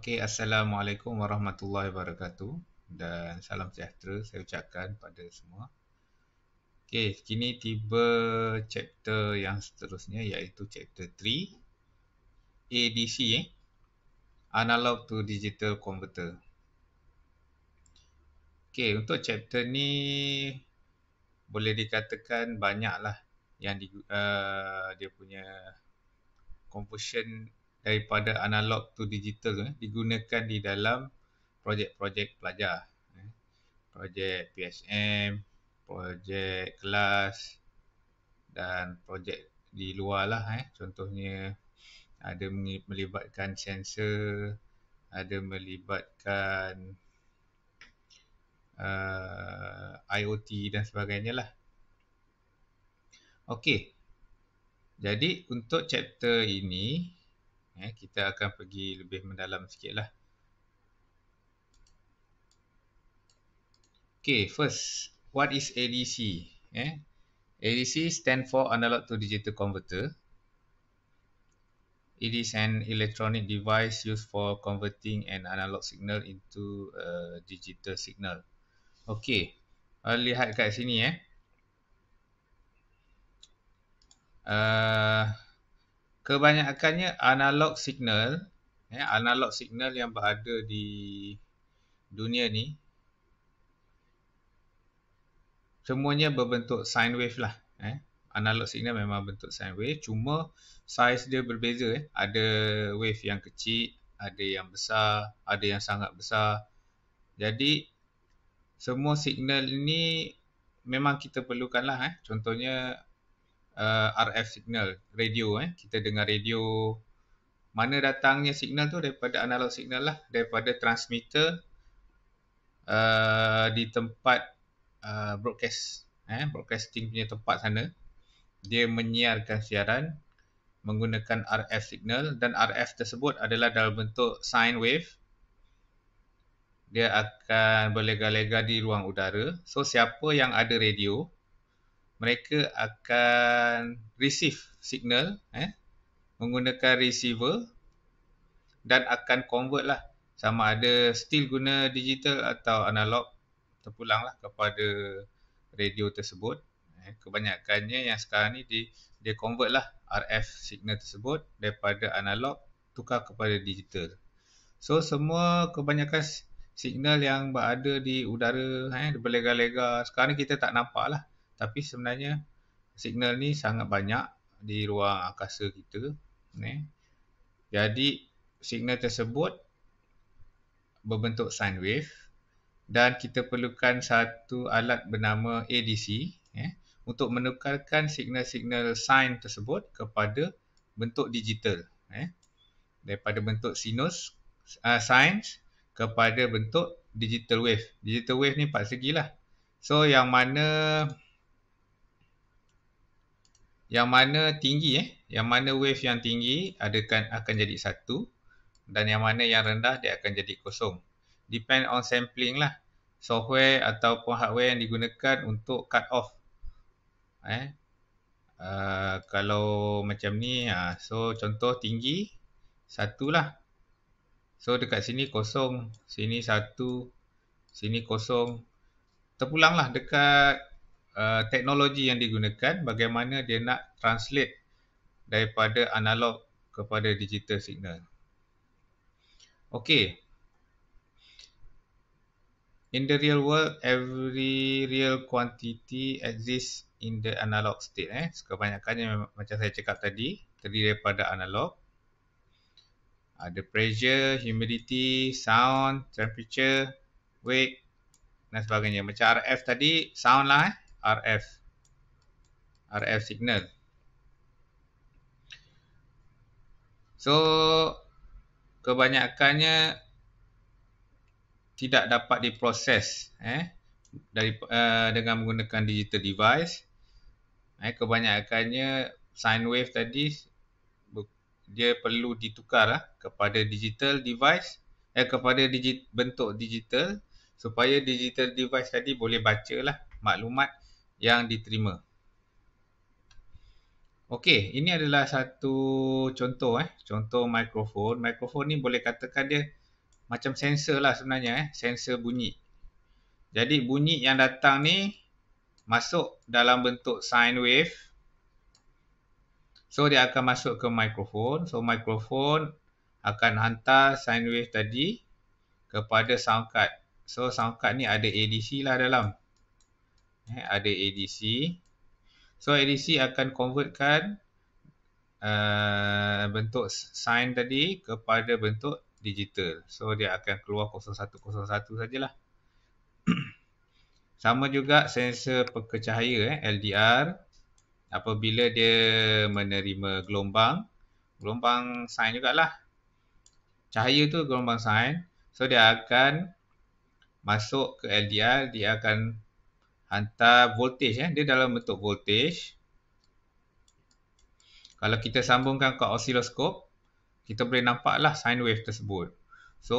Okay, Assalamualaikum warahmatullahi wabarakatuh dan salam sejahtera saya ucapkan pada semua. Okay, kini tiba chapter yang seterusnya iaitu chapter 3 ADC eh. Analog to Digital Converter. Okay, untuk chapter ni boleh dikatakan banyaklah yang di, uh, dia punya composition daripada analog to digital eh, digunakan di dalam projek-projek pelajar eh. projek PSM, projek kelas dan projek di luar lah eh. Contohnya ada melibatkan sensor, ada melibatkan uh, IoT dan sebagainya lah. Okey, jadi untuk chapter ini ya, kita akan pergi lebih mendalam sikit lah. Okay, first, what is ADC? Eh? ADC stand for Analog to Digital Converter. It is an electronic device used for converting an analog signal into a digital signal. Okay, uh, lihat kat sini eh. Uh, kebanyakannya analog signal eh, analog signal yang berada di dunia ni semuanya berbentuk sine wave lah eh. analog signal memang bentuk sine wave cuma size dia berbeza eh. ada wave yang kecil ada yang besar, ada yang sangat besar jadi semua signal ni memang kita perlukan lah eh. contohnya uh, RF signal, radio eh. Kita dengar radio mana datangnya signal tu daripada analog signal lah, daripada transmitter uh, di tempat uh, broadcast eh, broadcasting punya tempat sana. Dia menyiarkan siaran menggunakan RF signal dan RF tersebut adalah dalam bentuk sine wave dia akan berlega-lega di ruang udara. So siapa yang ada radio, mereka akan receive signal eh, menggunakan receiver dan akan convert lah sama ada still guna digital atau analog terpulang lah kepada radio tersebut eh, kebanyakannya yang sekarang ni dia, dia convert lah RF signal tersebut daripada analog tukar kepada digital so semua kebanyakan signal yang berada di udara eh, berlega-lega sekarang ni kita tak nampak lah tapi sebenarnya signal ni sangat banyak di ruang angkasa kita ni. Jadi signal tersebut berbentuk sine wave dan kita perlukan satu alat bernama ADC eh, untuk menukarkan signal-signal sine tersebut kepada bentuk digital eh. daripada bentuk sinus uh, sine kepada bentuk digital wave digital wave ni empat segi lah. so yang mana yang mana tinggi eh yang mana wave yang tinggi adakan akan jadi satu dan yang mana yang rendah dia akan jadi kosong depend on sampling lah software ataupun hardware yang digunakan untuk cut off eh uh, kalau macam ni uh, so contoh tinggi satu lah so dekat sini kosong sini satu sini kosong terpulang lah dekat Uh, teknologi yang digunakan bagaimana dia nak translate daripada analog kepada digital signal. Okey. In the real world, every real quantity exists in the analog state. Eh. Kebanyakannya macam saya cakap tadi, terdiri daripada analog. Ada pressure, humidity, sound, temperature, weight dan sebagainya. Macam RF tadi, sound lah eh. RF RF signal. So kebanyakannya tidak dapat diproses eh dari uh, dengan menggunakan digital device. Eh kebanyakannya sine wave tadi dia perlu ditukar eh, kepada digital device eh kepada digit, bentuk digital supaya digital device tadi boleh baca lah maklumat yang diterima. Okey, ini adalah satu contoh eh, contoh mikrofon. Mikrofon ni boleh katakan dia macam sensor lah sebenarnya eh, sensor bunyi. Jadi bunyi yang datang ni masuk dalam bentuk sine wave. So dia akan masuk ke mikrofon. So mikrofon akan hantar sine wave tadi kepada sound card. So sound card ni ada ADC lah dalam eh, ada ADC. So ADC akan convertkan uh, bentuk sign tadi kepada bentuk digital. So dia akan keluar 0101 sajalah. Sama juga sensor pekecahaya eh, LDR apabila dia menerima gelombang, gelombang sign jugalah. Cahaya tu gelombang sign. So dia akan masuk ke LDR, dia akan hantar voltage eh. Dia dalam bentuk voltage. Kalau kita sambungkan ke osiloskop, kita boleh nampaklah sine wave tersebut. So,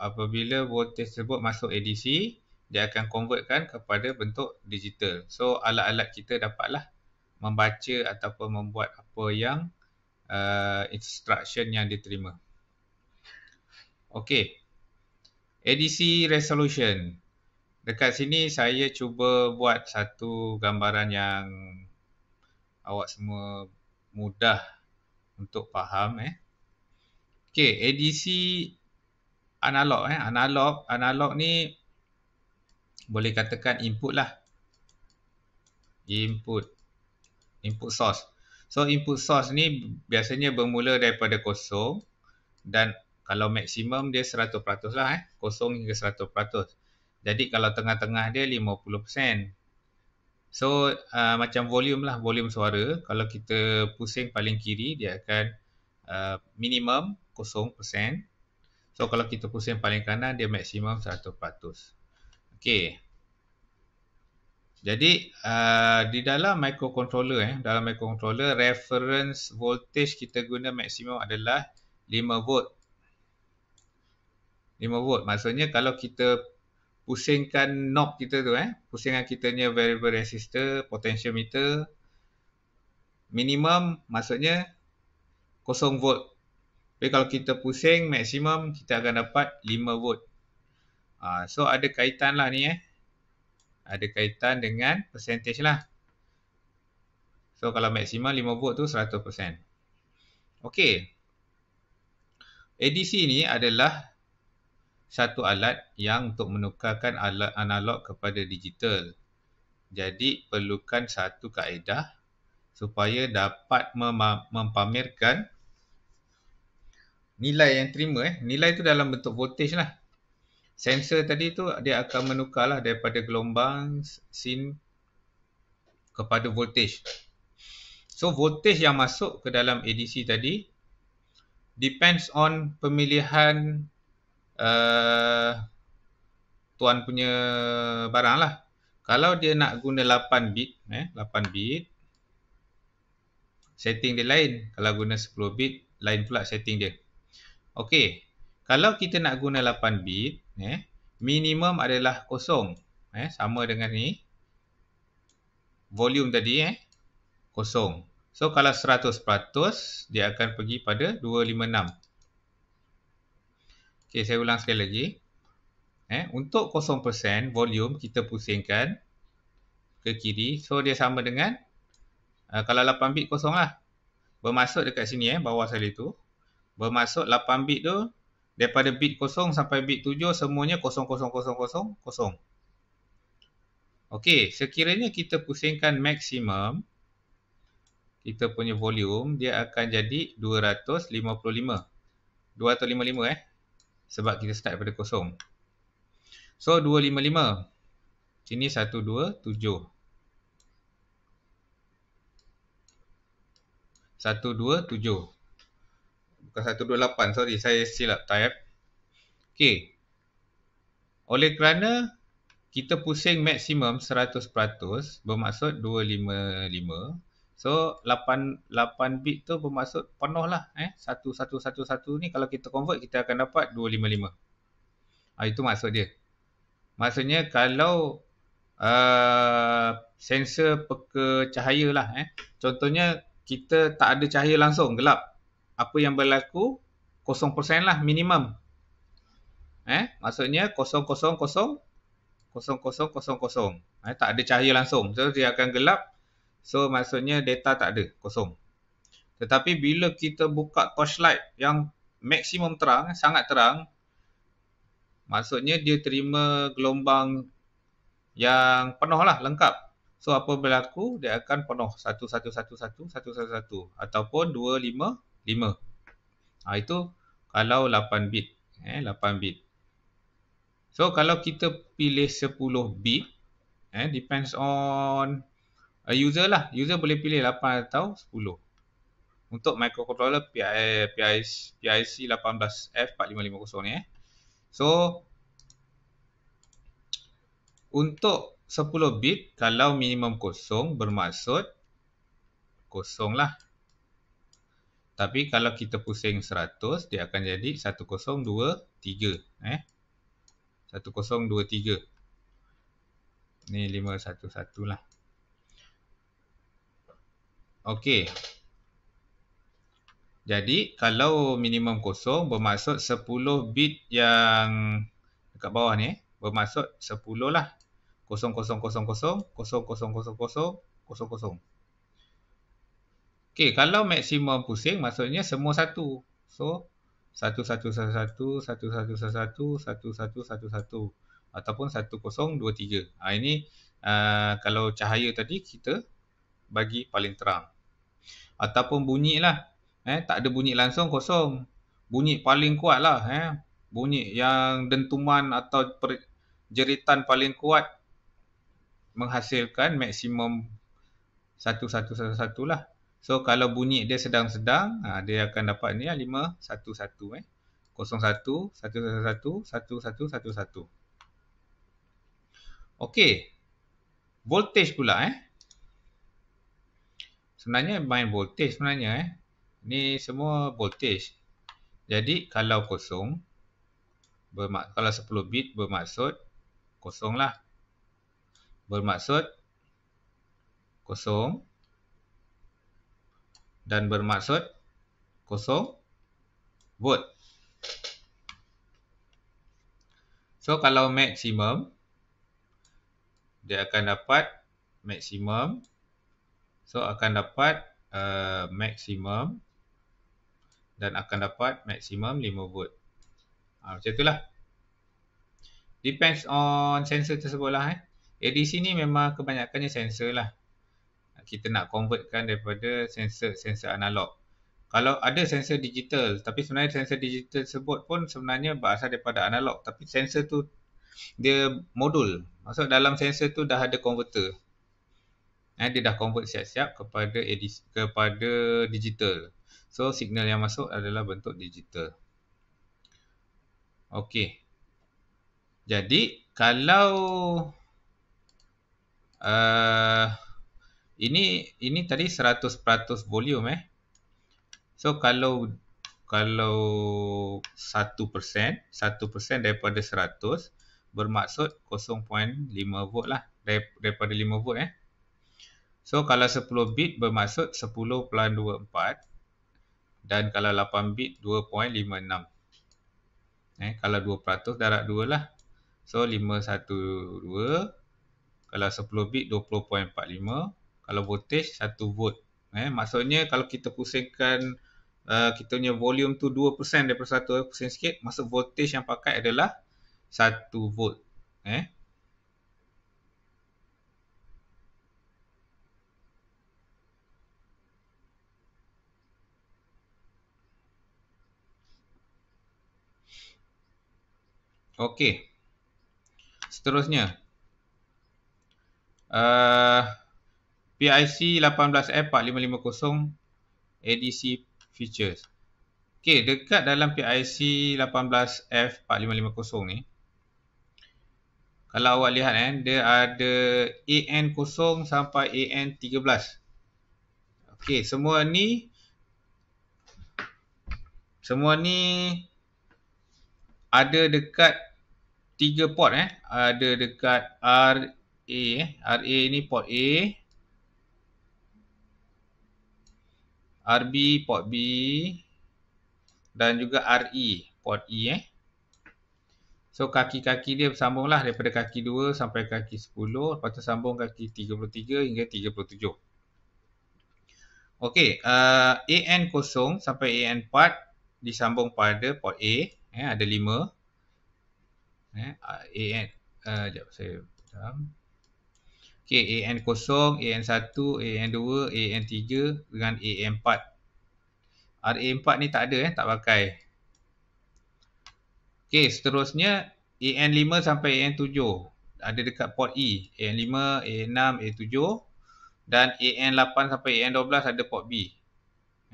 apabila voltage tersebut masuk ADC, dia akan convertkan kepada bentuk digital. So, alat-alat kita dapatlah membaca ataupun membuat apa yang uh, instruction yang diterima. Okay. ADC resolution dekat sini saya cuba buat satu gambaran yang awak semua mudah untuk faham eh. Okey, edisi analog eh, analog analog ni boleh katakan input lah. Input input source. So input source ni biasanya bermula daripada kosong dan kalau maksimum dia 100% lah eh, kosong hingga 100%. Jadi kalau tengah-tengah dia 50%. So uh, macam volume lah, volume suara. Kalau kita pusing paling kiri dia akan uh, minimum 0%. So kalau kita pusing paling kanan dia maksimum 100%. Okay. Jadi uh, di dalam microcontroller eh, dalam microcontroller reference voltage kita guna maksimum adalah 5 volt. 5 volt maksudnya kalau kita pusingkan knob kita tu eh pusingkan kitanya variable resistor potentiometer minimum maksudnya 0 volt tapi kalau kita pusing maksimum kita akan dapat 5 volt ha, so ada kaitan lah ni eh ada kaitan dengan percentage lah so kalau maksimum 5 volt tu 100% ok ADC ni adalah satu alat yang untuk menukarkan alat analog kepada digital. Jadi perlukan satu kaedah supaya dapat mem- mempamerkan nilai yang terima. Eh. Nilai itu dalam bentuk voltage lah. Sensor tadi tu dia akan menukarlah daripada gelombang sin kepada voltage. So voltage yang masuk ke dalam ADC tadi depends on pemilihan Eh, tuan punya barang lah. Kalau dia nak guna 8 bit, eh, 8 bit, setting dia lain. Kalau guna 10 bit, lain pula setting dia. Okey, kalau kita nak guna 8 bit, eh, minimum adalah kosong. Eh, sama dengan ni. Volume tadi, eh, kosong. So, kalau 100%, dia akan pergi pada 256. Okey, saya ulang sekali lagi. Eh, untuk 0% volume kita pusingkan ke kiri. So dia sama dengan uh, kalau 8 bit kosong lah. Bermaksud dekat sini eh bawah sekali tu. Bermaksud 8 bit tu daripada bit kosong sampai bit 7 semuanya kosong kosong. Okey, sekiranya kita pusingkan maksimum kita punya volume dia akan jadi 255. 255 eh sebab kita start daripada kosong. So 255. Sini 127. tujuh. Bukan satu dua lapan. sorry saya silap type. Okey. Oleh kerana kita pusing maksimum seratus peratus, bermaksud dua lima lima. So 8 8 bit tu bermaksud penuh lah eh 1111 ni kalau kita convert kita akan dapat 255. Ha, ah, itu maksud dia. Maksudnya kalau uh, sensor peka cahaya lah eh. Contohnya kita tak ada cahaya langsung gelap. Apa yang berlaku 0% lah minimum. Eh, maksudnya 000 000 000. Eh, tak ada cahaya langsung. So dia akan gelap 0%. So maksudnya data tak ada, kosong. Tetapi bila kita buka torchlight yang maksimum terang, sangat terang, maksudnya dia terima gelombang yang penuh lah, lengkap. So apa berlaku, dia akan penuh satu satu satu satu satu satu 1111111 ataupun lima Ha, itu kalau 8 bit. Eh, 8 bit. So kalau kita pilih 10 bit, eh, depends on user lah. User boleh pilih 8 atau 10. Untuk microcontroller PIC, PIC 18F4550 ni eh. So, untuk 10 bit, kalau minimum kosong bermaksud kosong lah. Tapi kalau kita pusing 100, dia akan jadi 1023. Eh? 1023. Ni 511 lah. Okey. Jadi kalau minimum kosong bermaksud 10 bit yang dekat bawah ni bermaksud 10 lah. 0000 000 Okey, kalau maksimum pusing maksudnya semua satu. So 1111 1111 1111 ataupun 1023. Ah ha, ini uh, kalau cahaya tadi kita bagi paling terang. Ataupun bunyi lah. Eh, tak ada bunyi langsung kosong. Bunyi paling kuat lah. Eh. Bunyi yang dentuman atau jeritan paling kuat menghasilkan maksimum satu satu satu satu lah. So kalau bunyi dia sedang-sedang, ha, dia akan dapat ni lah, lima satu satu eh. Kosong satu, satu satu satu, satu satu satu satu. Okey. Voltage pula eh sebenarnya main voltage sebenarnya eh. Ni semua voltage. Jadi kalau kosong bermak kalau 10 bit bermaksud kosonglah. Bermaksud kosong dan bermaksud kosong volt. So kalau maksimum dia akan dapat maksimum So akan dapat uh, maksimum dan akan dapat maksimum 5 volt. Ha, macam itulah. Depends on sensor tersebut lah. Eh. ADC eh, ni memang kebanyakannya sensor lah. Kita nak convertkan daripada sensor-sensor analog. Kalau ada sensor digital, tapi sebenarnya sensor digital tersebut pun sebenarnya berasal daripada analog. Tapi sensor tu dia modul. Maksud dalam sensor tu dah ada converter eh, dia dah convert siap-siap kepada edis, kepada digital. So signal yang masuk adalah bentuk digital. Okey. Jadi kalau uh, ini ini tadi 100% volume eh. So kalau kalau 1%, 1% daripada 100 bermaksud 0.5 volt lah. daripada 5 volt eh. So kalau 10 bit bermaksud 10.24 dan kalau 8 bit 2.56. Eh, kalau 2% darab 2 lah. So 512 kalau 10 bit 20.45 kalau voltage 1 volt. Eh, maksudnya kalau kita pusingkan uh, kita punya volume tu 2% daripada 1 eh, pusing sikit maksud voltage yang pakai adalah 1 volt. Eh, Okey. Seterusnya. Uh, PIC 18F4550 ADC features. Okey, dekat dalam PIC 18F4550 ni kalau awak lihat kan, dia ada AN0 sampai AN13. Okey, semua ni semua ni ada dekat tiga port eh ada dekat RA eh RA ni port A RB port B dan juga RE port E eh so kaki-kaki dia bersambunglah daripada kaki 2 sampai kaki 10 lepas tu sambung kaki 33 hingga 37 Okey, uh, AN0 sampai AN4 disambung pada port A, eh, ada eh, a n uh, saya faham okey a kosong 0 a n 1 a n 2 a 3 dengan a n 4 ra 4 ni tak ada eh tak pakai okey seterusnya a n 5 sampai a n 7 ada dekat port e a n 5 a n 6 a 7 dan AN8 sampai AN12 ada port B.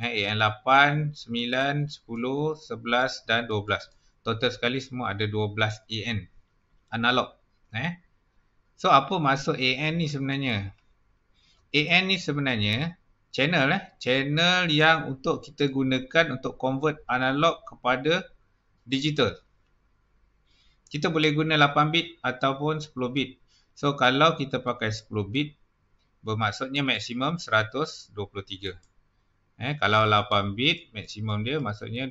Eh, AN8, 9, 10, 11 dan total sekali semua ada 12 AN analog eh so apa masuk AN ni sebenarnya AN ni sebenarnya channel eh channel yang untuk kita gunakan untuk convert analog kepada digital kita boleh guna 8 bit ataupun 10 bit so kalau kita pakai 10 bit bermaksudnya maksimum 123 Eh, kalau 8 bit, maksimum dia maksudnya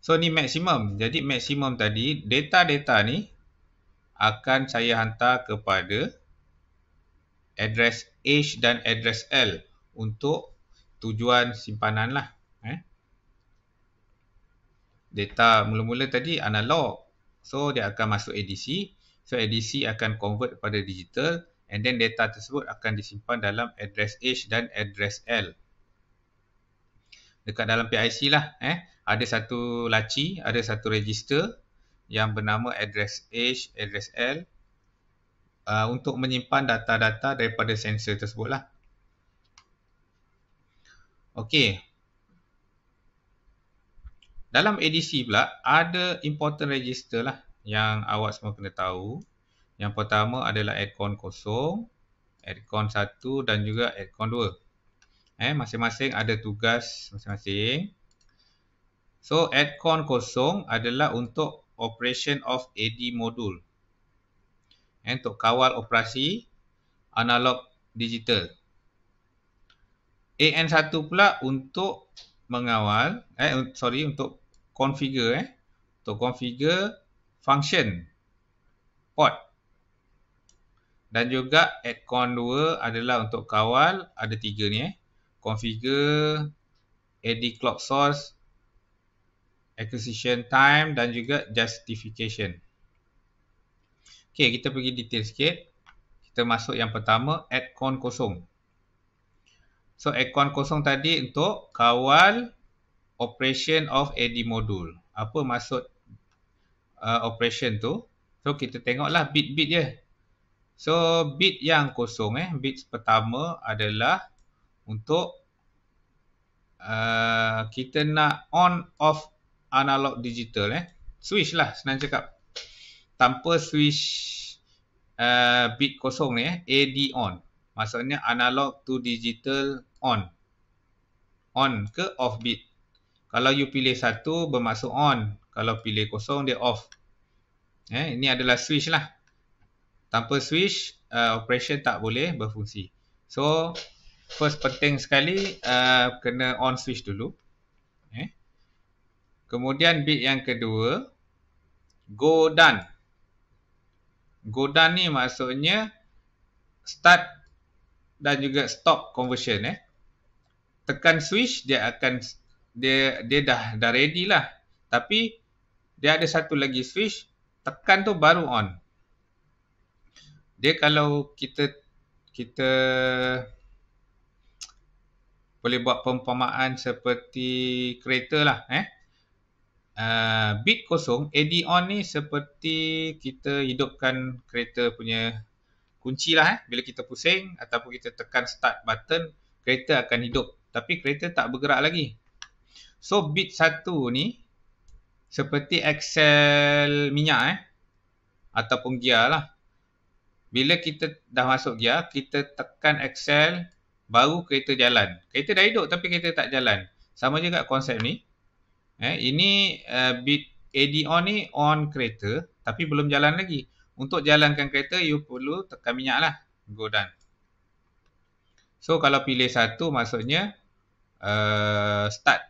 So ni maksimum. Jadi maksimum tadi data-data ni akan saya hantar kepada address H dan address L untuk tujuan simpanan lah. Eh? Data mula-mula tadi analog. So dia akan masuk ADC. So ADC akan convert pada digital and then data tersebut akan disimpan dalam address H dan address L. Dekat dalam PIC lah. Eh? ada satu laci, ada satu register yang bernama address H, address L uh, untuk menyimpan data-data daripada sensor tersebutlah. Okey. Dalam ADC pula ada important register lah yang awak semua kena tahu. Yang pertama adalah aircon kosong, aircon 1 dan juga aircon 2. Eh masing-masing ada tugas masing-masing. So ADCON kosong adalah untuk operation of AD module. Eh, untuk kawal operasi analog digital. AN1 pula untuk mengawal, eh sorry untuk configure eh. Untuk configure function port. Dan juga ADCON 2 adalah untuk kawal, ada tiga ni eh. Configure AD clock source acquisition time dan juga justification. Okey, kita pergi detail sikit. Kita masuk yang pertama, add con kosong. So, add con kosong tadi untuk kawal operation of AD module. Apa maksud uh, operation tu? So, kita tengoklah bit-bit je. So, bit yang kosong eh. Bit pertama adalah untuk uh, kita nak on off analog digital eh. Switch lah senang cakap. Tanpa switch uh, bit kosong ni eh. AD on. Maksudnya analog to digital on. On ke off bit. Kalau you pilih satu bermaksud on. Kalau pilih kosong dia off. Eh, ini adalah switch lah. Tanpa switch uh, operation tak boleh berfungsi. So first penting sekali uh, kena on switch dulu. Eh. Kemudian bit yang kedua, go done. Go done ni maksudnya start dan juga stop conversion eh. Tekan switch dia akan dia dia dah dah ready lah. Tapi dia ada satu lagi switch, tekan tu baru on. Dia kalau kita kita boleh buat pemahaman seperti kereta lah eh uh, bit kosong, AD on ni seperti kita hidupkan kereta punya kunci lah eh. Bila kita pusing ataupun kita tekan start button, kereta akan hidup. Tapi kereta tak bergerak lagi. So bit satu ni seperti Excel minyak eh. Ataupun gear lah. Bila kita dah masuk gear, kita tekan Excel baru kereta jalan. Kereta dah hidup tapi kereta tak jalan. Sama juga konsep ni. Eh, ini uh, bit AD on ni on kereta tapi belum jalan lagi. Untuk jalankan kereta you perlu tekan minyak lah. Go done. So kalau pilih satu maksudnya uh, start.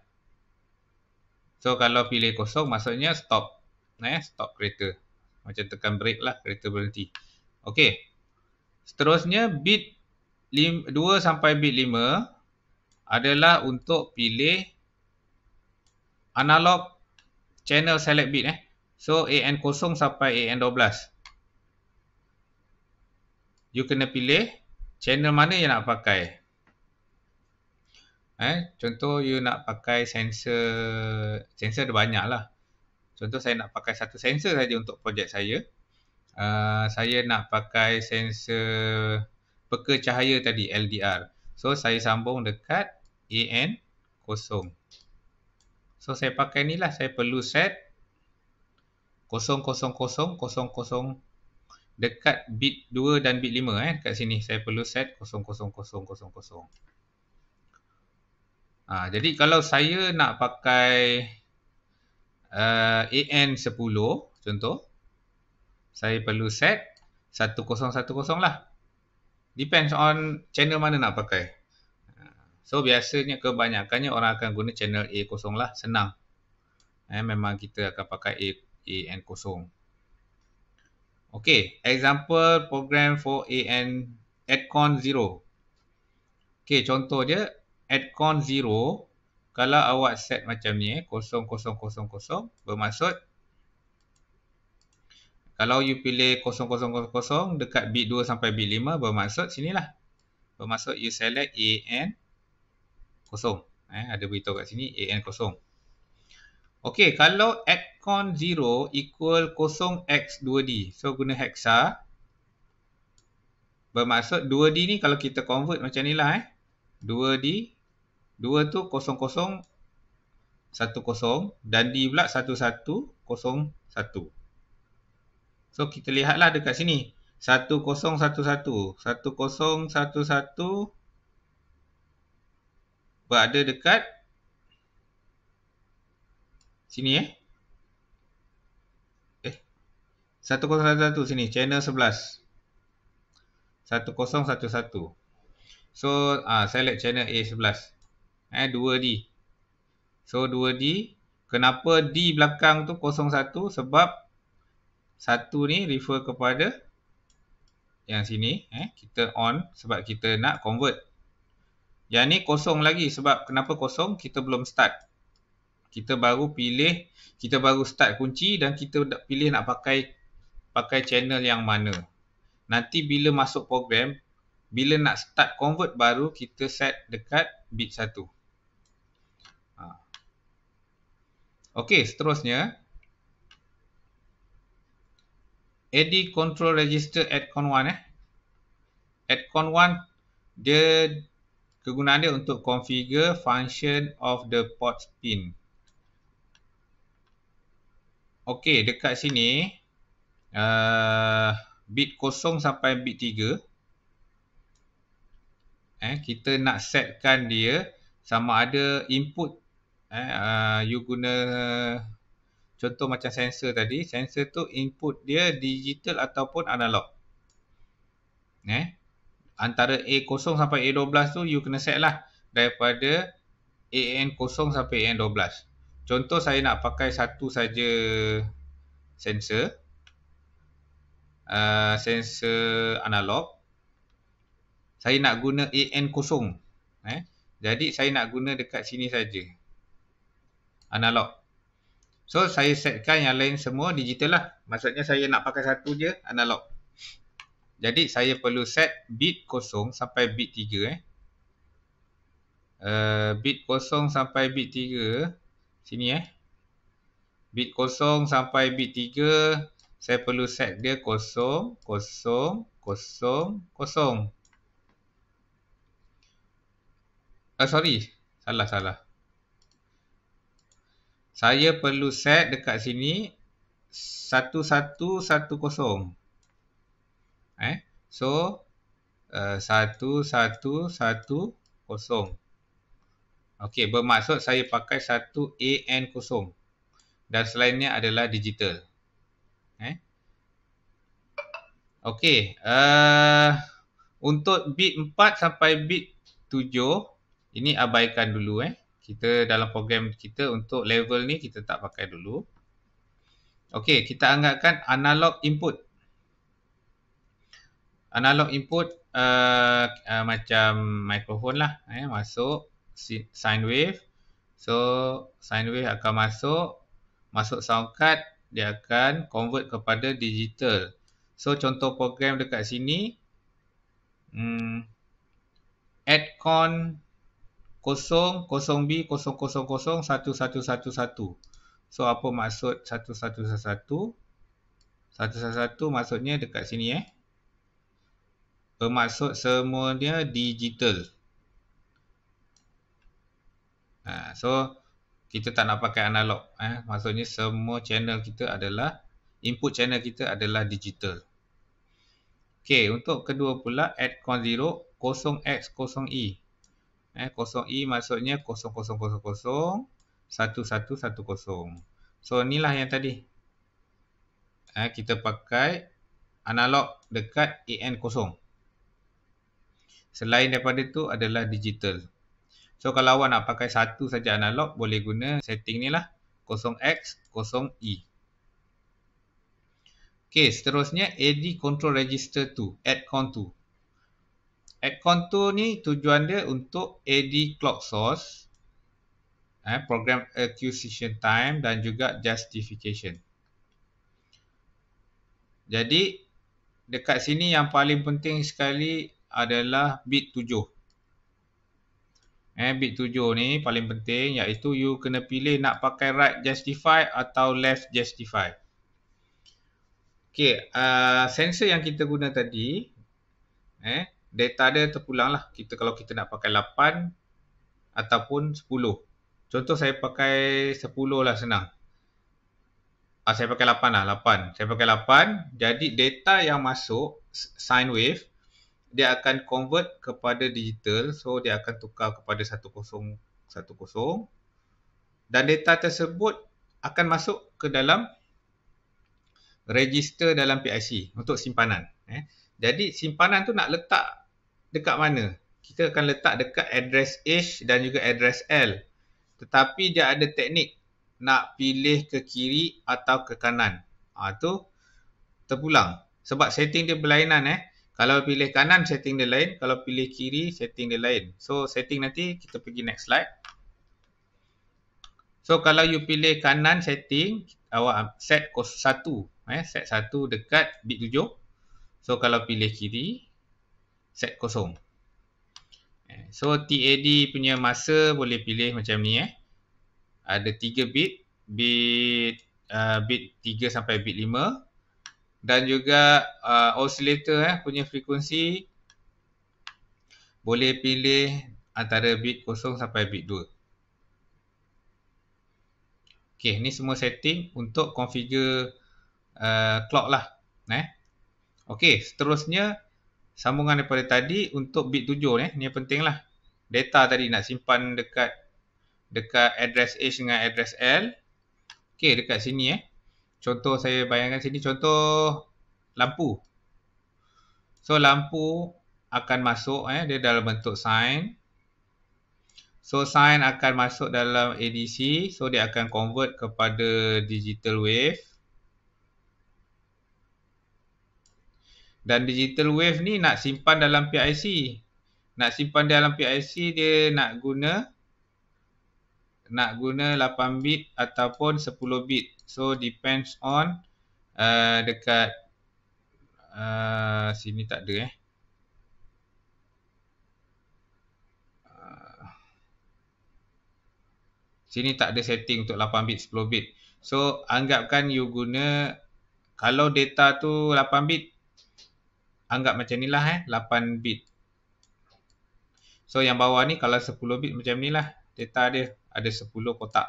So kalau pilih kosong maksudnya stop. Eh, stop kereta. Macam tekan brake lah kereta berhenti. Okay. Seterusnya bit 2 sampai bit 5 adalah untuk pilih analog channel select bit eh. So AN0 sampai AN12. You kena pilih channel mana yang nak pakai. Eh, contoh you nak pakai sensor, sensor ada banyak lah. Contoh saya nak pakai satu sensor saja untuk projek saya. Uh, saya nak pakai sensor peka cahaya tadi LDR. So saya sambung dekat AN kosong. So saya pakai ni lah. Saya perlu set 000000 dekat bit 2 dan bit 5 eh. Kat sini saya perlu set 000000. Ah, ha, jadi kalau saya nak pakai uh, AN10 contoh. Saya perlu set 1010 lah. Depends on channel mana nak pakai. So biasanya kebanyakannya orang akan guna channel A kosong lah senang. Eh, memang kita akan pakai A, A N kosong. Okay, example program for A N Adcon zero. Okay, contoh dia Adcon zero. Kalau awak set macam ni eh, kosong kosong kosong kosong bermaksud kalau you pilih kosong kosong kosong kosong dekat bit 2 sampai bit 5 bermaksud sinilah. Bermaksud you select A N kosong. Eh, ada beritahu kat sini an kosong. Okey, kalau x con 0 equal kosong x 2d. So, guna hexa. Ah. Bermaksud 2d ni kalau kita convert macam ni lah eh. 2d. 2 tu kosong kosong. 1 kosong. Dan d pula 1 kosong 1. So, kita lihatlah dekat sini. 1 kosong 1 1. 1 kosong 1 1 berada dekat sini eh eh 1011 sini channel 11 1011 so ah select channel A11 eh 2D so 2D kenapa D belakang tu 01 sebab 1 ni refer kepada yang sini eh kita on sebab kita nak convert yang ni kosong lagi sebab kenapa kosong? Kita belum start. Kita baru pilih, kita baru start kunci dan kita pilih nak pakai pakai channel yang mana. Nanti bila masuk program, bila nak start convert baru kita set dekat bit 1. Ha. Okey, seterusnya AD control register at con 1 eh. At con 1 dia kegunaan dia untuk configure function of the port pin. Okey, dekat sini uh, bit kosong sampai bit tiga. eh kita nak setkan dia sama ada input eh uh, you guna contoh macam sensor tadi, sensor tu input dia digital ataupun analog. Eh, antara A0 sampai A12 tu you kena set lah daripada AN0 sampai AN12. Contoh saya nak pakai satu saja sensor uh, sensor analog. Saya nak guna AN0. Eh? Jadi saya nak guna dekat sini saja analog. So saya setkan yang lain semua digital lah. Maksudnya saya nak pakai satu je analog. Jadi saya perlu set bit kosong sampai bit 3 eh. Uh, bit kosong sampai bit 3 sini eh. Bit kosong sampai bit 3 saya perlu set dia kosong kosong kosong 0. Uh, eh, sorry, salah salah. Saya perlu set dekat sini 1110 eh. So uh, 1 1 1 kosong. Okey, bermaksud saya pakai 1 AN kosong. Dan selainnya adalah digital. Eh. Okey, uh, untuk bit 4 sampai bit 7 ini abaikan dulu eh. Kita dalam program kita untuk level ni kita tak pakai dulu. Okey, kita anggapkan analog input analog input uh, uh, macam mikrofon lah eh, masuk sine wave so sine wave akan masuk masuk sound card dia akan convert kepada digital so contoh program dekat sini add con adcon 00b 0001111 so apa maksud 1111 1111 maksudnya dekat sini eh bermaksud semuanya digital. Ha, so, kita tak nak pakai analog. Eh? Maksudnya semua channel kita adalah, input channel kita adalah digital. Okay, untuk kedua pula, add con 0, kosong X, kosong E. Eh, kosong E maksudnya kosong kosong kosong kosong, satu satu satu kosong. So, inilah yang tadi. Eh, kita pakai analog dekat AN kosong. Selain daripada itu adalah digital. So kalau awak nak pakai satu saja analog boleh guna setting ni lah. 0X, 0E. Okay seterusnya AD Control Register 2. Adcon 2. Adcon 2 ni tujuan dia untuk AD Clock Source. Eh, program acquisition time dan juga justification. Jadi dekat sini yang paling penting sekali adalah bit 7. Eh, bit 7 ni paling penting iaitu you kena pilih nak pakai right justify atau left justify. Okay, uh, sensor yang kita guna tadi, eh, data dia terpulang lah. Kita, kalau kita nak pakai 8 ataupun 10. Contoh saya pakai 10 lah senang. Uh, saya pakai 8 lah, 8. Saya pakai 8, jadi data yang masuk sine wave dia akan convert kepada digital so dia akan tukar kepada 1010 dan data tersebut akan masuk ke dalam register dalam PIC untuk simpanan eh. jadi simpanan tu nak letak dekat mana kita akan letak dekat address H dan juga address L tetapi dia ada teknik nak pilih ke kiri atau ke kanan ha, tu terpulang sebab setting dia berlainan eh kalau pilih kanan setting dia lain, kalau pilih kiri setting dia lain. So setting nanti kita pergi next slide. So kalau you pilih kanan setting, awak set 1, eh set satu dekat bit tujuh. So kalau pilih kiri set kosong. Eh, so TAD punya masa boleh pilih macam ni eh. Ada tiga bit, bit uh, bit 3 sampai bit lima dan juga uh, oscillator eh, punya frekuensi boleh pilih antara bit kosong sampai bit 2. Okey, ni semua setting untuk configure uh, clock lah. Eh. Okey, seterusnya sambungan daripada tadi untuk bit 7 eh, ni penting lah. Data tadi nak simpan dekat dekat address H dengan address L. Okey, dekat sini eh contoh saya bayangkan sini contoh lampu so lampu akan masuk eh dia dalam bentuk sine so sine akan masuk dalam ADC so dia akan convert kepada digital wave dan digital wave ni nak simpan dalam PIC nak simpan dalam PIC dia nak guna nak guna 8 bit ataupun 10 bit. So depends on uh, dekat uh, sini tak ada eh. Uh, sini tak ada setting untuk 8 bit 10 bit. So anggapkan you guna kalau data tu 8 bit anggap macam ni lah eh 8 bit. So yang bawah ni kalau 10 bit macam ni lah, data dia ada 10 kotak.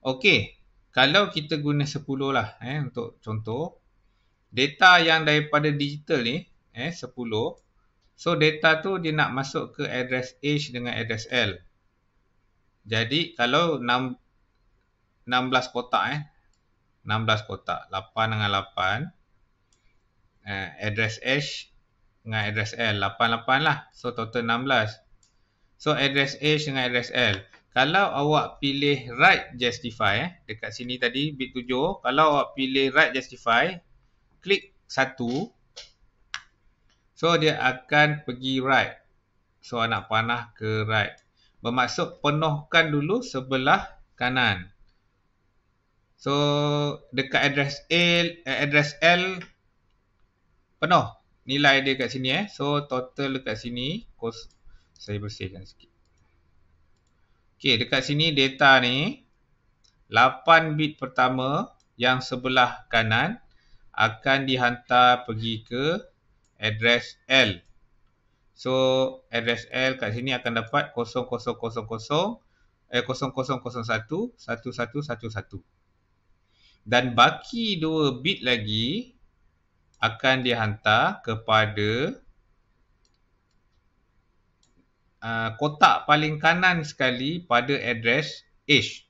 Okey, kalau kita guna 10 lah eh untuk contoh data yang daripada digital ni eh 10. So data tu dia nak masuk ke address H dengan address L. Jadi kalau 6 16 kotak eh 16 kotak 8 dengan 8 eh address H dengan address L 88 lah. So total 16. So address a dengan address L. Kalau awak pilih right justify eh, dekat sini tadi bit 7, kalau awak pilih right justify, klik 1. So dia akan pergi right. So anak panah ke right. Bermaksud penuhkan dulu sebelah kanan. So dekat address A, eh, address L penuh. Nilai dia kat sini eh. So total dekat sini kos saya bersihkan sikit. Okey, dekat sini data ni 8 bit pertama yang sebelah kanan akan dihantar pergi ke address L. So, address L kat sini akan dapat 0000 eh 0001 1111. Dan baki 2 bit lagi akan dihantar kepada uh, kotak paling kanan sekali pada address H.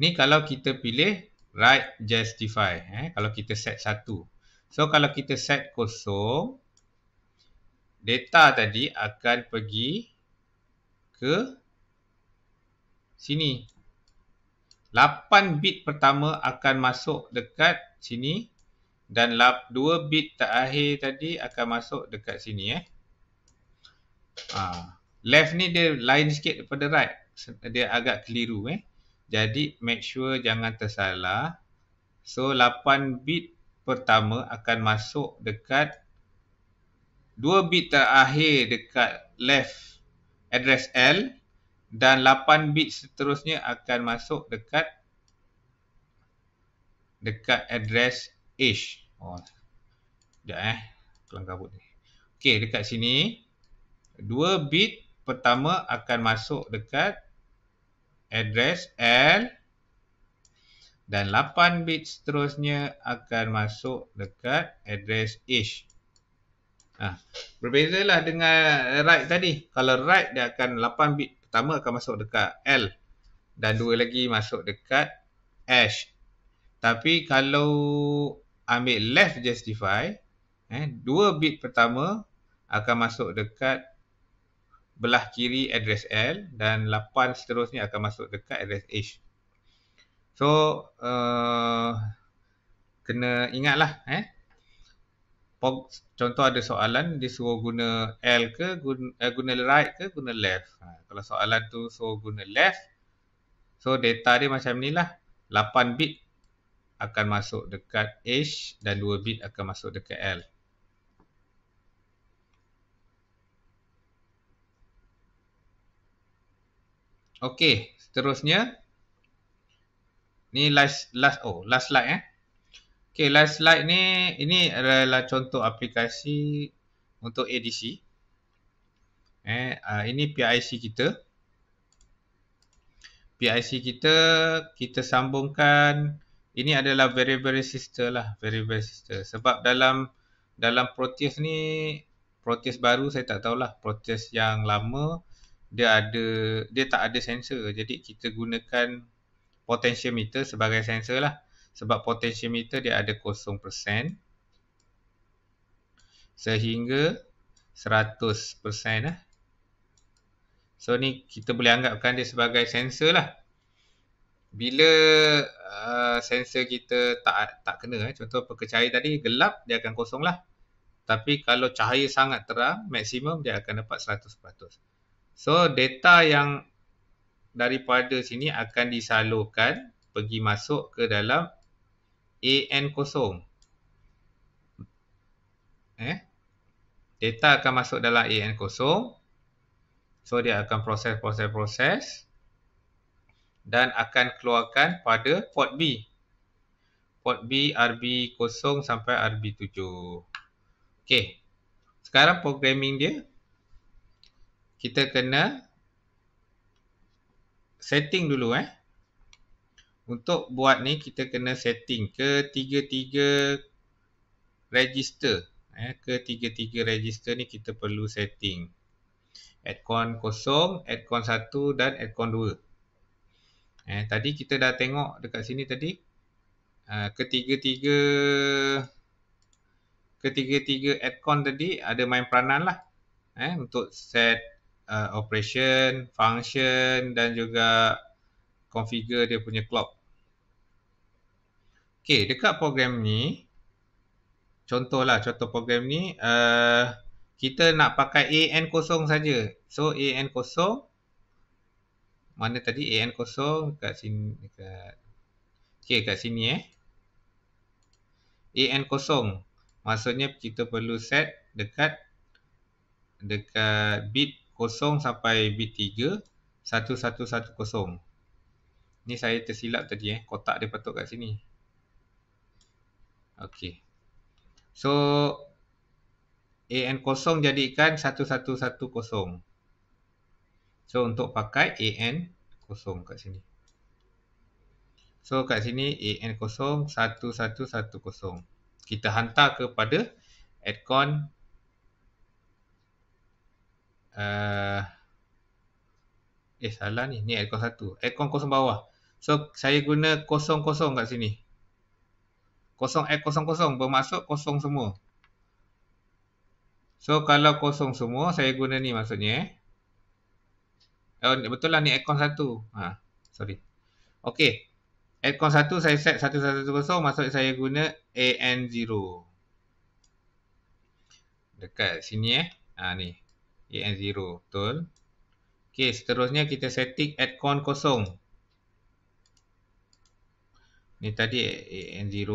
Ni kalau kita pilih write justify. Eh, kalau kita set satu. So kalau kita set kosong, data tadi akan pergi ke sini. 8 bit pertama akan masuk dekat sini dan 2 bit terakhir tadi akan masuk dekat sini. Eh. Ha. Left ni dia lain sikit daripada right. Dia agak keliru eh. Jadi make sure jangan tersalah. So 8 bit pertama akan masuk dekat 2 bit terakhir dekat left address L dan 8 bit seterusnya akan masuk dekat dekat address H. Oh. Sekejap eh. Kelang ni. Okey dekat sini. Dua bit pertama akan masuk dekat address L dan 8 bit seterusnya akan masuk dekat address H. Ah, ha, berbezalah dengan write tadi. Kalau write dia akan 8 bit pertama akan masuk dekat L dan dua lagi masuk dekat H. Tapi kalau ambil left justify, eh 2 bit pertama akan masuk dekat belah kiri address L dan 8 seterusnya akan masuk dekat address H. So uh, kena ingatlah eh. Contoh ada soalan dia suruh guna L ke guna, eh, guna right ke guna left. Ha, kalau soalan tu suruh guna left. So data dia macam ni lah. 8 bit akan masuk dekat H dan 2 bit akan masuk dekat L. Okey, seterusnya ni last last oh last slide eh. Okey, last slide ni ini adalah contoh aplikasi untuk ADC. Eh, uh, ini PIC kita. PIC kita kita sambungkan ini adalah variable resistor lah, variable resistor. Sebab dalam dalam Proteus ni Proteus baru saya tak tahulah, Proteus yang lama dia ada dia tak ada sensor jadi kita gunakan potentiometer sebagai sensor lah sebab potentiometer dia ada 0% sehingga 100% lah so ni kita boleh anggapkan dia sebagai sensor lah bila uh, sensor kita tak tak kena eh. contoh pekecahaya tadi gelap dia akan kosong lah tapi kalau cahaya sangat terang maksimum dia akan dapat 100% So data yang daripada sini akan disalurkan pergi masuk ke dalam AN kosong. Eh? Data akan masuk dalam AN kosong. So dia akan proses proses proses dan akan keluarkan pada port B. Port B RB0 sampai RB7. Okey. Sekarang programming dia kita kena setting dulu eh. Untuk buat ni kita kena setting ketiga-tiga register. Eh, ketiga-tiga register ni kita perlu setting. Aircon kosong, aircon satu dan aircon dua. Eh, tadi kita dah tengok dekat sini tadi. Eh, ketiga-tiga ketiga-tiga aircon tadi ada main peranan lah. Eh, untuk set uh, operation, function dan juga configure dia punya clock. Okay, dekat program ni, contohlah contoh program ni, uh, kita nak pakai AN kosong saja. So, AN kosong, mana tadi AN kosong kat sini, dekat, okay kat sini eh. AN kosong, maksudnya kita perlu set dekat, dekat bit kosong sampai bit 3 1110 1, Ni saya tersilap tadi eh Kotak dia patut kat sini okey So AN0 jadikan 1110 So untuk pakai an kosong kat sini So kat sini AN0 1110 Kita hantar kepada Adcon uh, eh salah ni ni aircon satu. aircon kosong bawah so saya guna kosong-kosong kat sini kosong air kosong-kosong bermaksud kosong semua so kalau kosong semua saya guna ni maksudnya eh? oh, betul lah ni aircon satu. ha, sorry ok aircon satu saya set satu satu kosong. maksud saya guna AN0 dekat sini eh ha, ni AN0 betul ok seterusnya kita setting aircon kosong ni tadi AN0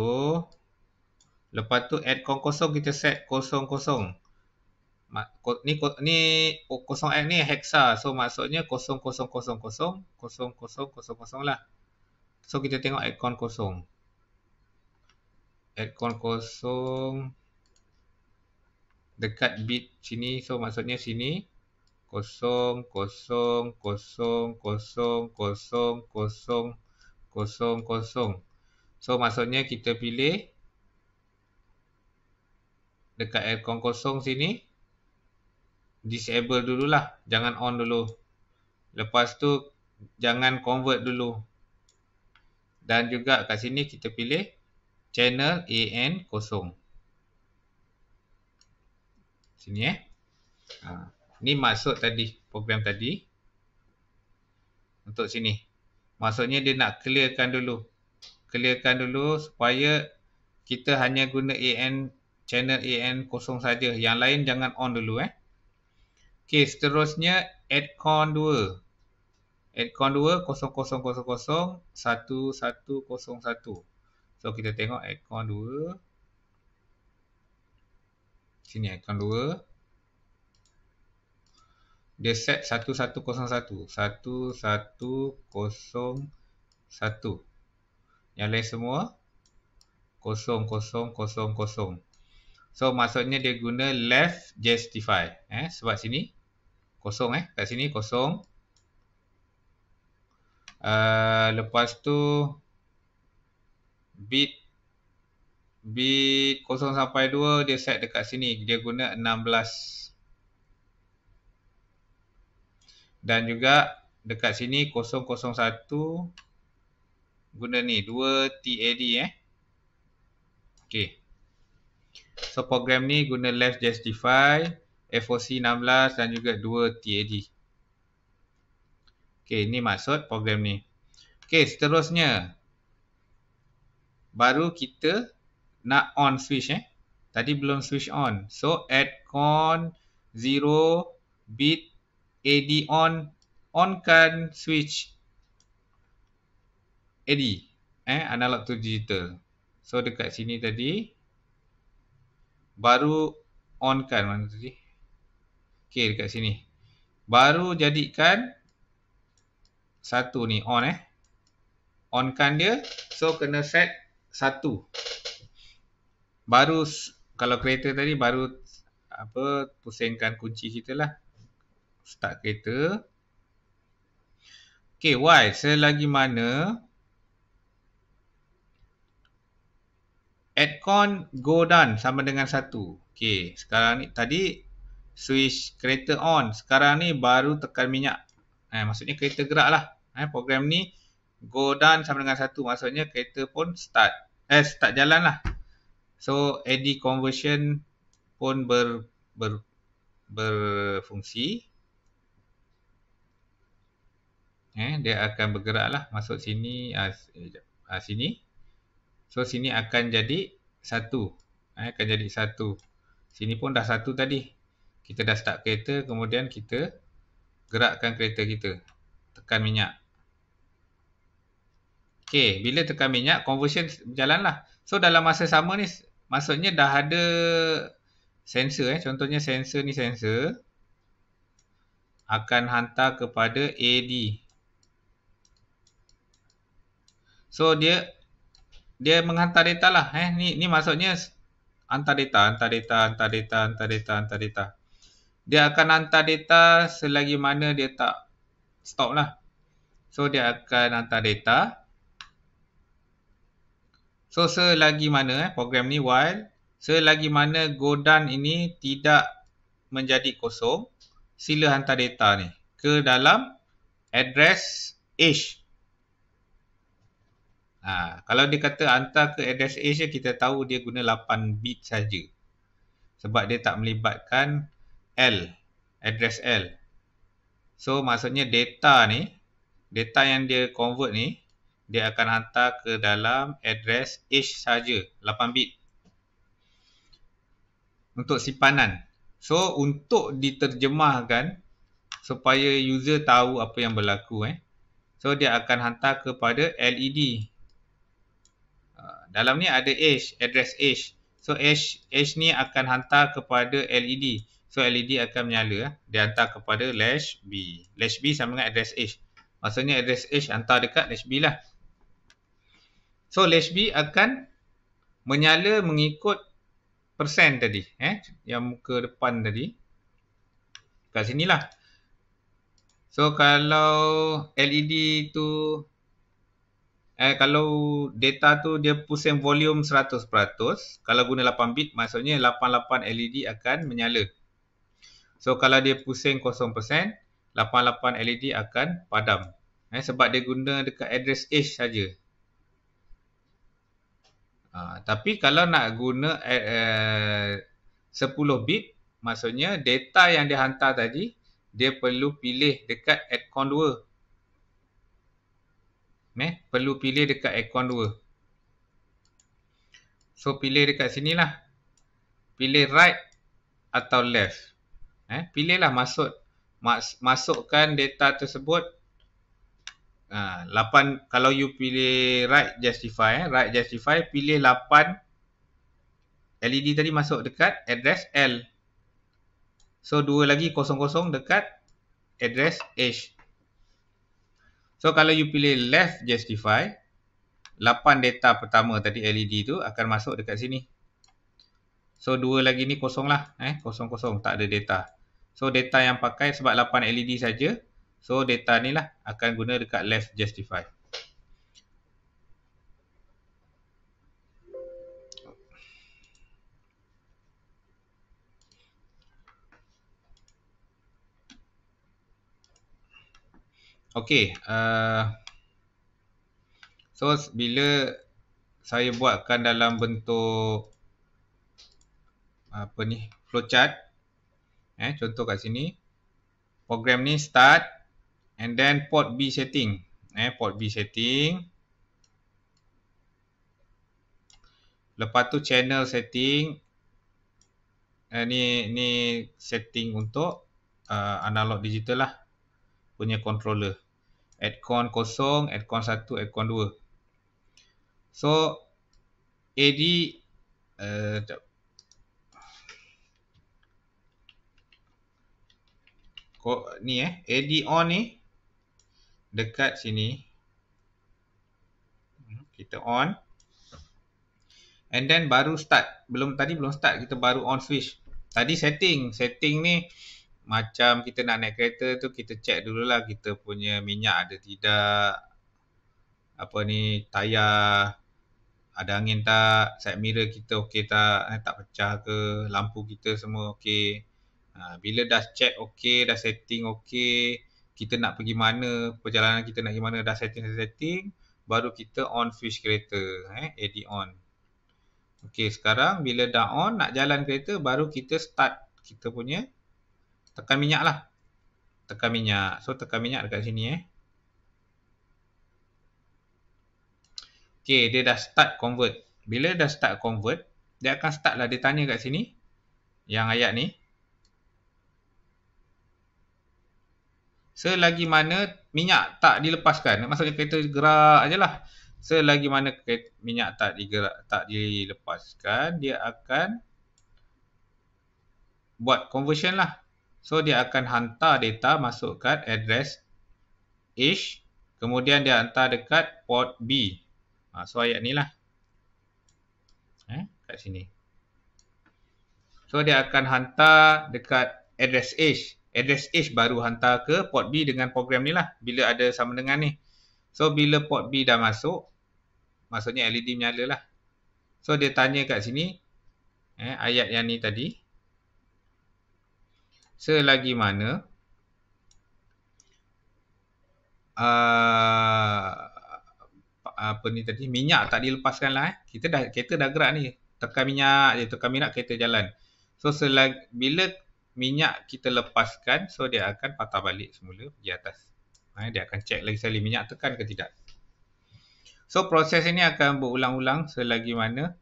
lepas tu aircon kosong kita set kosong kosong ni ni kosong air ni hexa so maksudnya kosong kosong kosong kosong kosong kosong kosong kosong lah so kita tengok aircon kosong aircon kosong dekat bit sini so maksudnya sini kosong kosong kosong kosong kosong kosong kosong kosong so maksudnya kita pilih dekat aircon kosong sini disable dululah jangan on dulu lepas tu jangan convert dulu dan juga kat sini kita pilih channel AN kosong sini eh. Ha, ni masuk tadi program tadi. Untuk sini. Maksudnya dia nak clearkan dulu. Clearkan dulu supaya kita hanya guna AN channel AN kosong saja. Yang lain jangan on dulu eh. Okey, seterusnya adcon 2. Adcon 2 00001101. So kita tengok adcon 2 sini icon 2 dia set 1101 1101 yang lain semua 0000 so maksudnya dia guna left justify eh sebab sini kosong eh kat sini kosong uh, lepas tu bit B0 sampai 2 dia set dekat sini. Dia guna 16. Dan juga dekat sini 001 guna ni 2 TAD eh. Okay. So program ni guna less justify, FOC 16 dan juga 2 TAD. Okay ni maksud program ni. Okay seterusnya. Baru kita nak on switch eh. Tadi belum switch on. So add con 0 bit AD on. Onkan switch AD. Eh, analog to digital. So dekat sini tadi. Baru onkan mana tadi. Okay dekat sini. Baru jadikan satu ni on eh. Onkan dia. So kena set satu baru kalau kereta tadi baru apa pusingkan kunci kita lah start kereta Okay, why? Selagi mana con go down sama dengan satu. Okay, sekarang ni tadi switch kereta on. Sekarang ni baru tekan minyak. Eh, maksudnya kereta gerak lah. Eh, program ni go down sama dengan satu. Maksudnya kereta pun start. Eh, start jalan lah. So any conversion pun ber, ber, berfungsi. Eh, dia akan bergerak lah masuk sini. Ah, ah, sini. So sini akan jadi satu. Eh, akan jadi satu. Sini pun dah satu tadi. Kita dah start kereta kemudian kita gerakkan kereta kita. Tekan minyak. Okay, bila tekan minyak, conversion berjalan lah. So dalam masa sama ni, maksudnya dah ada sensor eh contohnya sensor ni sensor akan hantar kepada AD so dia dia menghantar data lah eh ni ni maksudnya hantar data hantar data hantar data hantar data hantar data dia akan hantar data selagi mana dia tak stop lah so dia akan hantar data So selagi mana eh, program ni while selagi mana godan ini tidak menjadi kosong sila hantar data ni ke dalam address age. Ha, kalau dia kata hantar ke address age eh, kita tahu dia guna 8 bit saja. Sebab dia tak melibatkan L, address L. So maksudnya data ni, data yang dia convert ni dia akan hantar ke dalam address H saja 8 bit untuk simpanan. So untuk diterjemahkan supaya user tahu apa yang berlaku eh. So dia akan hantar kepada LED. Ah, dalam ni ada H, address H. So H, H ni akan hantar kepada LED. So LED akan menyala. Eh. Dia hantar kepada lash B. Lash B sama dengan address H. Maksudnya address H hantar dekat lash B lah. So LHB akan menyala mengikut persen tadi eh yang muka depan tadi kat lah. So kalau LED tu eh kalau data tu dia pusing volume 100%, kalau guna 8 bit maksudnya 88 LED akan menyala. So kalau dia pusing 0%, 88 LED akan padam. Eh sebab dia guna dekat address H saja. Ha, tapi kalau nak guna eh, eh, 10 bit, maksudnya data yang dia hantar tadi, dia perlu pilih dekat aircon 2. Eh, perlu pilih dekat aircon 2. So, pilih dekat sini lah. Pilih right atau left. Eh, pilih lah masuk. Mas, masukkan data tersebut 8 ha, kalau you pilih right justify eh right justify pilih 8 LED tadi masuk dekat address L. So dua lagi kosong-kosong dekat address H. So kalau you pilih left justify 8 data pertama tadi LED tu akan masuk dekat sini. So dua lagi ni kosong lah eh kosong-kosong tak ada data. So data yang pakai sebab 8 LED saja So data ni lah akan guna dekat left justify. Okay, uh, so bila saya buatkan dalam bentuk apa ni flowchart, eh contoh kat sini, program ni start, uh, and then port B setting eh port B setting lepas tu channel setting eh, ni ni setting untuk uh, analog digital lah punya controller adcon kosong adcon satu, adcon dua. so AD eh uh, ni eh AD on ni dekat sini hmm, kita on and then baru start belum tadi belum start kita baru on switch tadi setting setting ni macam kita nak naik kereta tu kita check dululah kita punya minyak ada tidak apa ni tayar ada angin tak side mirror kita okey tak eh, tak pecah ke lampu kita semua okey ha, bila dah check okey dah setting okey kita nak pergi mana, perjalanan kita nak pergi mana, dah setting-setting baru kita on fish kereta, eh, AD on Okey, sekarang bila dah on, nak jalan kereta baru kita start kita punya tekan minyak lah tekan minyak, so tekan minyak dekat sini eh Okey, dia dah start convert, bila dah start convert dia akan start lah, dia tanya kat sini yang ayat ni selagi mana minyak tak dilepaskan maksudnya kereta gerak lah. selagi mana minyak tak digerak tak dilepaskan dia akan buat conversion lah so dia akan hantar data masuk kat address H kemudian dia hantar dekat port B ha, so ayat ni lah eh, kat sini so dia akan hantar dekat address H address H baru hantar ke port B dengan program ni lah bila ada sama dengan ni. So bila port B dah masuk, maksudnya LED menyala lah. So dia tanya kat sini, eh, ayat yang ni tadi. Selagi mana uh, apa ni tadi minyak tak dilepaskan lah eh. kita dah kereta dah gerak ni tekan minyak je tekan minyak kereta jalan so selagi, bila minyak kita lepaskan so dia akan patah balik semula di atas ha, dia akan cek lagi sekali minyak tekan ke tidak so proses ini akan berulang-ulang selagi mana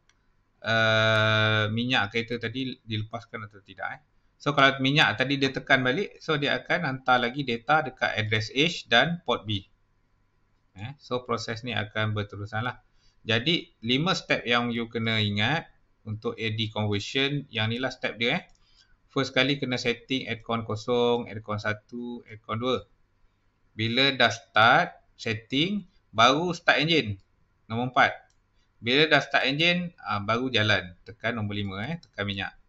uh, minyak kereta tadi dilepaskan atau tidak eh. so kalau minyak tadi dia tekan balik so dia akan hantar lagi data dekat address H dan port B eh, so proses ni akan berterusan lah jadi lima step yang you kena ingat untuk AD conversion yang ni lah step dia eh first kali kena setting aircon kosong, aircon satu, aircon dua. Bila dah start setting, baru start engine. Nombor empat. Bila dah start engine, uh, baru jalan. Tekan nombor lima, eh, tekan minyak.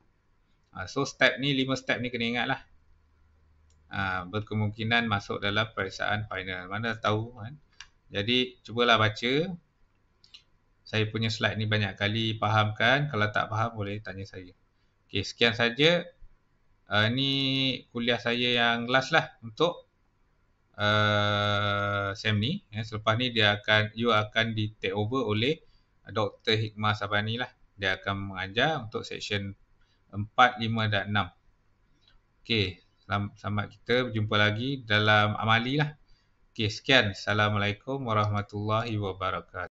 Uh, so step ni, lima step ni kena ingat lah. Uh, ah, berkemungkinan masuk dalam periksaan final. Mana tahu kan. Jadi, cubalah baca. Saya punya slide ni banyak kali fahamkan. Kalau tak faham, boleh tanya saya. Okay, sekian saja uh, ni kuliah saya yang last lah untuk uh, SEM ni. Ya, selepas ni dia akan, you akan di take over oleh Dr. Hikmah Sabani lah. Dia akan mengajar untuk section 4, 5 dan 6. Okay, selamat kita berjumpa lagi dalam amali lah. Okay, sekian. Assalamualaikum warahmatullahi wabarakatuh.